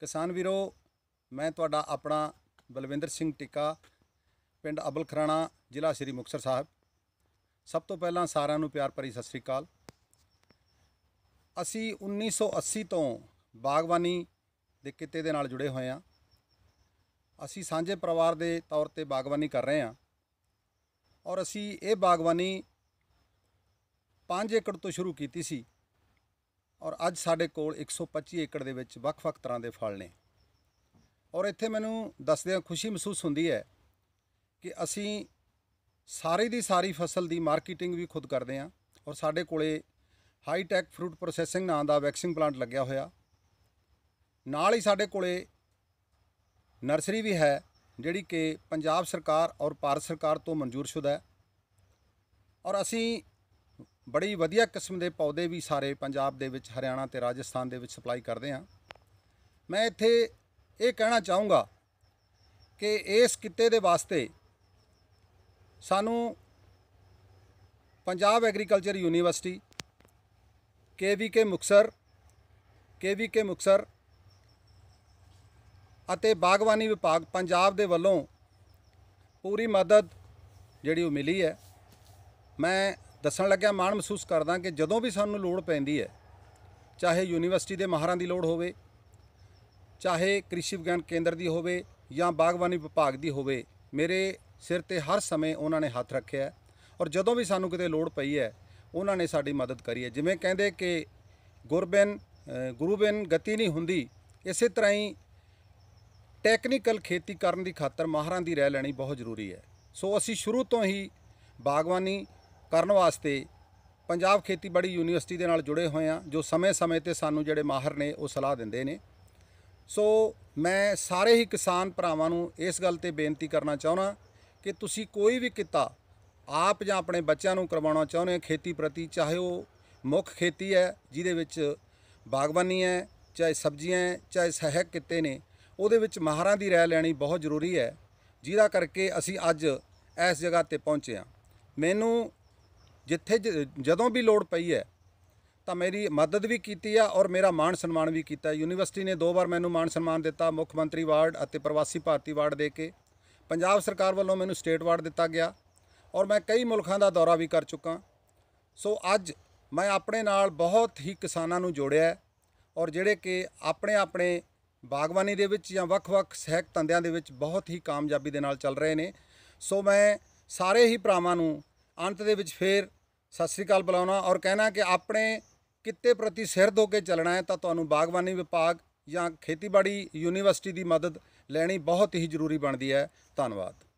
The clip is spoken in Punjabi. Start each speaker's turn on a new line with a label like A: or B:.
A: ਕਿਸਾਨ ਵੀਰੋ ਮੈਂ ਤੁਹਾਡਾ ਆਪਣਾ ਬਲਵਿੰਦਰ ਸਿੰਘ ਟਿੱਕਾ ਪਿੰਡ ਅਬਲ ਖਰਾਣਾ ਜ਼ਿਲ੍ਹਾ ਸ੍ਰੀ ਮੁਕਤਸਰ ਸਾਹਿਬ ਸਭ ਤੋਂ ਪਹਿਲਾਂ ਸਾਰਿਆਂ ਨੂੰ ਪਿਆਰ ਭਰੀ ਸਤਿ ਸ੍ਰੀ ਅਕਾਲ ਅਸੀਂ 1980 ਤੋਂ ਬਾਗਬਾਨੀ ਦੇ ਕਿੱਤੇ ਦੇ ਨਾਲ ਜੁੜੇ ਹੋਏ ਹਾਂ ਅਸੀਂ ਸਾਂਝੇ ਪਰਿਵਾਰ ਦੇ ਤੌਰ ਤੇ ਬਾਗਬਾਨੀ ਕਰ ਰਹੇ ਹਾਂ ਔਰ ਅਸੀਂ ਇਹ ਬਾਗਬਾਨੀ 5 ਏਕੜ ਤੋਂ ਸ਼ੁਰੂ ਕੀਤੀ ਸੀ ਔਰ ਅੱਜ ਸਾਡੇ ਕੋਲ 125 ਏਕੜ ਦੇ ਵਿੱਚ ਵੱਖ-ਵੱਖ ਤਰ੍ਹਾਂ ਦੇ ਫਲ ਨੇ ਔਰ ਇੱਥੇ ਮੈਨੂੰ ਦੱਸਦਿਆਂ ਖੁਸ਼ੀ ਮਹਿਸੂਸ ਹੁੰਦੀ ਹੈ ਕਿ ਅਸੀਂ ਸਾਰੀ ਦੀ ਸਾਰੀ ਫਸਲ ਦੀ ਮਾਰਕੀਟਿੰਗ ਵੀ ਖੁਦ ਕਰਦੇ ਹਾਂ ਔਰ ਸਾਡੇ ਕੋਲੇ ਹਾਈ ਟੈਕ ਫਰੂਟ ਪ੍ਰੋਸੈਸਿੰਗ ਨਾਂ ਦਾ ਵੈਕਸਿੰਗ ਪਲਾਂਟ ਲੱਗਿਆ ਹੋਇਆ ਨਾਲ ਹੀ ਸਾਡੇ ਕੋਲੇ ਨਰਸਰੀ ਵੀ ਹੈ ਜਿਹੜੀ ਕਿ ਪੰਜਾਬ ਸਰਕਾਰ ਔਰ ਭਾਰਤ ਸਰਕਾਰ ਤੋਂ ਮਨਜ਼ੂਰਸ਼ੁਦਾ ਹੈ ਔਰ ਅਸੀਂ ਬੜੀ ਵਧੀਆ ਕਿਸਮ ਦੇ ਪੌਦੇ ਵੀ ਸਾਰੇ ਪੰਜਾਬ ਦੇ ਵਿੱਚ ਹਰਿਆਣਾ ਤੇ ਰਾਜਸਥਾਨ ਦੇ ਵਿੱਚ ਸਪਲਾਈ ਕਰਦੇ ਹਾਂ ਮੈਂ ਇੱਥੇ ਇਹ ਕਹਿਣਾ ਚਾਹੂੰਗਾ ਕਿ ਇਸ ਕਿੱਤੇ ਦੇ ਵਾਸਤੇ ਸਾਨੂੰ Punjab agriculture university KVK Muktsar KVK Muktsar ਅਤੇ ਬਾਗਵਾਨੀ ਵਿਭਾਗ ਪੰਜਾਬ ਦੇ ਵੱਲੋਂ ਪੂਰੀ ਮਦਦ ਜਿਹੜੀ ਉਹ ਮਿਲੀ ਹੈ ਮੈਂ ਦੱਸਣ ਲੱਗਿਆ ਮਾਣ ਮਹਿਸੂਸ ਕਰਦਾ ਕਿ ਜਦੋਂ ਵੀ ਸਾਨੂੰ ਲੋੜ ਪੈਂਦੀ ਹੈ ਚਾਹੇ ਯੂਨੀਵਰਸਿਟੀ ਦੇ ਮਹਾਰਾਂ ਦੀ ਲੋੜ ਹੋਵੇ ਚਾਹੇ ਕ੍ਰਿਸ਼ੀ ਵਿਗਿਆਨ ਕੇਂਦਰ ਦੀ ਹੋਵੇ ਜਾਂ ਬਾਗਬਾਨੀ ਵਿਭਾਗ ਦੀ ਹੋਵੇ ਮੇਰੇ ਸਿਰ ਤੇ ਹਰ ਸਮੇਂ ਉਹਨਾਂ ਨੇ ਹੱਥ ਰੱਖਿਆ ਔਰ ਜਦੋਂ ਵੀ ਸਾਨੂੰ ਕਿਤੇ ਲੋੜ ਪਈ ਹੈ ਉਹਨਾਂ ਨੇ ਸਾਡੀ ਮਦਦ ਕਰੀ ਹੈ ਜਿਵੇਂ ਕਹਿੰਦੇ ਕਿ ਗੁਰਬੈਨ ਗੁਰੂਬੈਨ ਗਤੀ ਨਹੀਂ ਹੁੰਦੀ ਇਸੇ ਤਰ੍ਹਾਂ ਹੀ ਟੈਕਨੀਕਲ ਖੇਤੀ ਕਰਨ ਦੀ ਖਾਤਰ ਮਾਹਰਾਂ ਦੀ ਰਹਿ ਲੈਣੀ ਬਹੁਤ ਜ਼ਰੂਰੀ ਹੈ ਸੋ ਅਸੀਂ ਸ਼ੁਰੂ ਤੋਂ ਹੀ ਬਾਗਵਾਨੀ ਕਰਨ ਵਾਸਤੇ ਪੰਜਾਬ ਖੇਤੀਬਾੜੀ ਯੂਨੀਵਰਸਿਟੀ ਦੇ ਨਾਲ ਜੁੜੇ ਹੋਏ ਆ ਜੋ ਸਮੇਂ-ਸਮੇਂ ਤੇ ਸਾਨੂੰ ਜਿਹੜੇ ਮਾਹਰ ਨੇ ਉਹ ਸਲਾਹ ਦਿੰਦੇ ਨੇ ਸੋ ਮੈਂ ਸਾਰੇ ਹੀ ਕਿਸਾਨ ਭਰਾਵਾਂ ਨੂੰ ਇਸ ਗੱਲ ਤੇ ਬੇਨਤੀ ਕਰਨਾ ਚਾਹੁੰਦਾ ਕਿ ਤੁਸੀਂ ਕੋਈ ਵੀ ਕਿੱਤਾ ਆਪ ਜਾਂ ਆਪਣੇ ਬੱਚਿਆਂ ਨੂੰ ਕਰਵਾਉਣਾ ਚਾਹੁੰਦੇ ਹੋ ਖੇਤੀ ਪ੍ਰਤੀ ਚਾਹੇ ਉਹ ਮੁੱਖ ਖੇਤੀ ਹੈ ਜਿਹਦੇ ਵਿੱਚ ਬਾਗਬਾਨੀ ਹੈ ਚਾਹੇ ਸਬਜ਼ੀਆਂ ਹੈ ਚਾਹੇ ਸਹਾਇਕ ਕਿੱਤੇ ਨੇ ਉਹਦੇ ਵਿੱਚ ਮਾਹਰਾਂ ਦੀ ਰਾਏ ਲੈਣੀ ਬਹੁਤ ਜ਼ਰੂਰੀ ਹੈ ਜਿਹਦਾ ਕਰਕੇ ਅਸੀਂ ਅੱਜ ਇਸ ਜਗ੍ਹਾ ਤੇ ਪਹੁੰਚੇ ਆ ਮੈਨੂੰ ਜਿੱਥੇ ਜਦੋਂ ਵੀ ਲੋੜ ਪਈ ਹੈ ਤਾਂ ਮੇਰੀ ਮਦਦ ਵੀ ਕੀਤੀ ਆ ਔਰ ਮੇਰਾ ਮਾਣ ਸਨਮਾਨ ਵੀ ਕੀਤਾ ਯੂਨੀਵਰਸਿਟੀ ਨੇ ਦੋ ਵਾਰ ਮੈਨੂੰ ਮਾਣ ਸਨਮਾਨ ਦਿੱਤਾ ਮੁੱਖ ਮੰਤਰੀ ਵਾਰਡ ਅਤੇ ਪ੍ਰਵਾਸੀ ਭਾਰਤੀ ਵਾਰਡ ਦੇ ਕੇ ਪੰਜਾਬ ਸਰਕਾਰ ਵੱਲੋਂ ਮੈਨੂੰ ਸਟੇਟ ਵਾਰਡ ਦਿੱਤਾ ਗਿਆ ਔਰ ਮੈਂ ਕਈ ਮੁਲਕਾਂ ਦਾ ਦੌਰਾ ਵੀ ਕਰ ਚੁੱਕਾ ਸੋ ਅੱਜ ਮੈਂ ਆਪਣੇ ਨਾਲ ਬਹੁਤ ਹੀ ਕਿਸਾਨਾਂ ਨੂੰ ਜੋੜਿਆ ਔਰ ਜਿਹੜੇ ਕਿ ਆਪਣੇ ਆਪਣੇ ਬਾਗਬਾਨੀ ਦੇ ਵਿੱਚ ਜਾਂ ਵੱਖ-ਵੱਖ ਸਹਿਕ ਤੰਦਿਆਂ ਦੇ ਵਿੱਚ ਬਹੁਤ ਹੀ ਕਾਮਯਾਬੀ ਦੇ ਨਾਲ ਚੱਲ ਰਹੇ ਨੇ ਸੋ ਮੈਂ ਸਾਰੇ ਹੀ ਭਰਾਵਾਂ ਨੂੰ ਅੰਤ ਦੇ ਵਿੱਚ ਫੇਰ ਸਤਿ ਸ੍ਰੀ ਅਕਾਲ ਬੁਲਾਉਣਾ ਔਰ ਕਹਿਣਾ ਕਿ ਆਪਣੇ ਕਿੱਤੇ ਪ੍ਰਤੀ ਸਿਰ ਧੋ ਕੇ ਚੱਲਣਾ ਹੈ ਤਾਂ ਤੁਹਾਨੂੰ ਬਾਗਬਾਨੀ ਵਿਭਾਗ ਜਾਂ ਖੇਤੀਬਾੜੀ ਯੂਨੀਵਰਸਿਟੀ ਦੀ ਮਦਦ ਲੈਣੀ ਬਹੁਤ ਹੀ ਜ਼ਰੂਰੀ ਬਣਦੀ ਹੈ ਧੰਨਵਾਦ